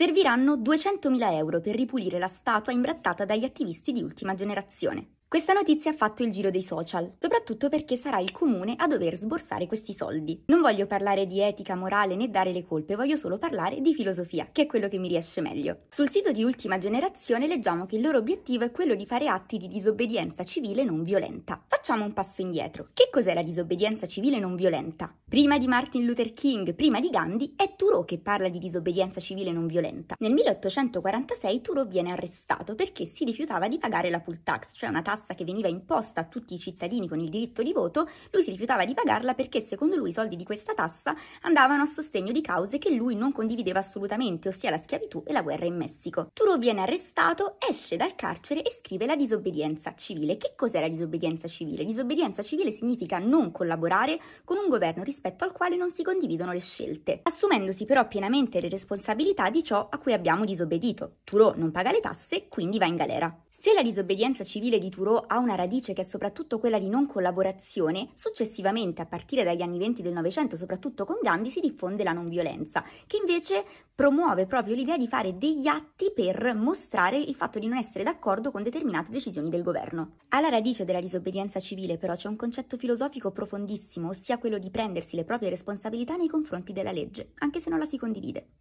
Serviranno 200.000 euro per ripulire la statua imbrattata dagli attivisti di ultima generazione. Questa notizia ha fatto il giro dei social, soprattutto perché sarà il comune a dover sborsare questi soldi. Non voglio parlare di etica, morale né dare le colpe, voglio solo parlare di filosofia, che è quello che mi riesce meglio. Sul sito di Ultima Generazione leggiamo che il loro obiettivo è quello di fare atti di disobbedienza civile non violenta. Facciamo un passo indietro. Che cos'è la disobbedienza civile non violenta? Prima di Martin Luther King, prima di Gandhi, è Thoreau che parla di disobbedienza civile non violenta. Nel 1846 Thoreau viene arrestato perché si rifiutava di pagare la poll tax, cioè una tassa tassa che veniva imposta a tutti i cittadini con il diritto di voto, lui si rifiutava di pagarla perché secondo lui i soldi di questa tassa andavano a sostegno di cause che lui non condivideva assolutamente, ossia la schiavitù e la guerra in Messico. Turo viene arrestato, esce dal carcere e scrive la disobbedienza civile. Che cos'è la disobbedienza civile? Disobbedienza civile significa non collaborare con un governo rispetto al quale non si condividono le scelte, assumendosi però pienamente le responsabilità di ciò a cui abbiamo disobbedito. Turo non paga le tasse, quindi va in galera. Se la disobbedienza civile di Thoreau ha una radice che è soprattutto quella di non collaborazione, successivamente, a partire dagli anni 20 del Novecento, soprattutto con Gandhi, si diffonde la non violenza, che invece promuove proprio l'idea di fare degli atti per mostrare il fatto di non essere d'accordo con determinate decisioni del governo. Alla radice della disobbedienza civile, però, c'è un concetto filosofico profondissimo, ossia quello di prendersi le proprie responsabilità nei confronti della legge, anche se non la si condivide.